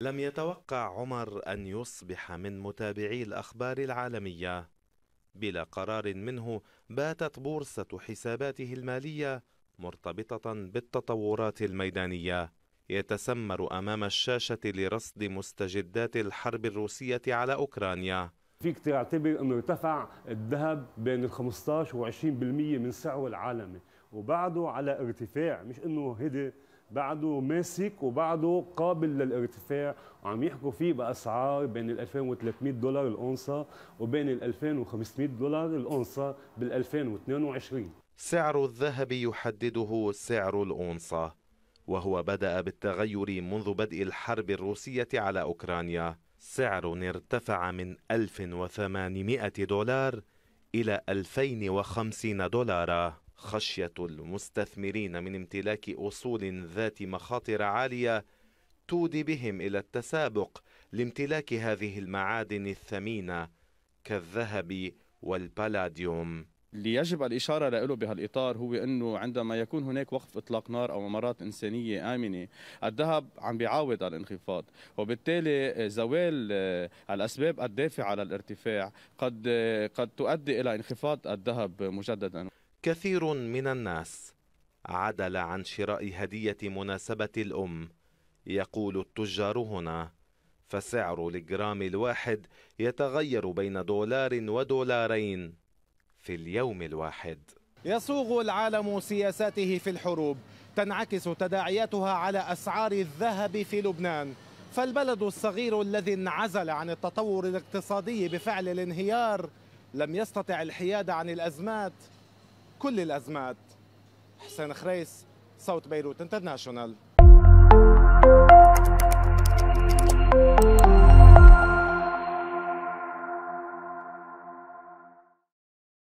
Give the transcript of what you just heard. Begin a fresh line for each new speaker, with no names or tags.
لم يتوقع عمر أن يصبح من متابعي الأخبار العالمية بلا قرار منه باتت بورصة حساباته المالية مرتبطة بالتطورات الميدانية يتسمر أمام الشاشة لرصد مستجدات الحرب الروسية على أوكرانيا
فيك تعتبر أنه ارتفع الذهب بين ال 15 و 20% من سعره العالمي وبعده على ارتفاع مش أنه هيدي بعده ماسك وبعده قابل للارتفاع وعم يحكوا فيه باسعار بين ال 2300 دولار الاونصه وبين ال 2500 دولار الاونصه بال 2022 سعر الذهب يحدده
سعر الاونصه وهو بدا بالتغير منذ بدء الحرب الروسيه على اوكرانيا سعر ارتفع من 1800 دولار الى 2050 دولارا خشية المستثمرين من امتلاك أصول ذات مخاطر عالية تودي بهم إلى التسابق لامتلاك هذه المعادن الثمينة كالذهب
والبلاديوم اللي يجب الإشارة له بهالإطار هو أنه عندما يكون هناك وقف إطلاق نار أو ممرات إنسانية آمنة الذهب عم بيعاود على الانخفاض وبالتالي زوال آه، الأسباب الدافعة على الارتفاع قد آه، قد تؤدي إلى انخفاض الذهب مجددا كثير من الناس
عدل عن شراء هدية مناسبة الأم يقول التجار هنا فسعر الجرام الواحد يتغير بين دولار ودولارين في اليوم الواحد يصوغ العالم سياساته في الحروب تنعكس تداعياتها على أسعار الذهب في لبنان فالبلد الصغير الذي انعزل عن التطور الاقتصادي بفعل الانهيار لم يستطع الحياد عن الأزمات كل الأزمات حسين خريس صوت بيروت انترناشونال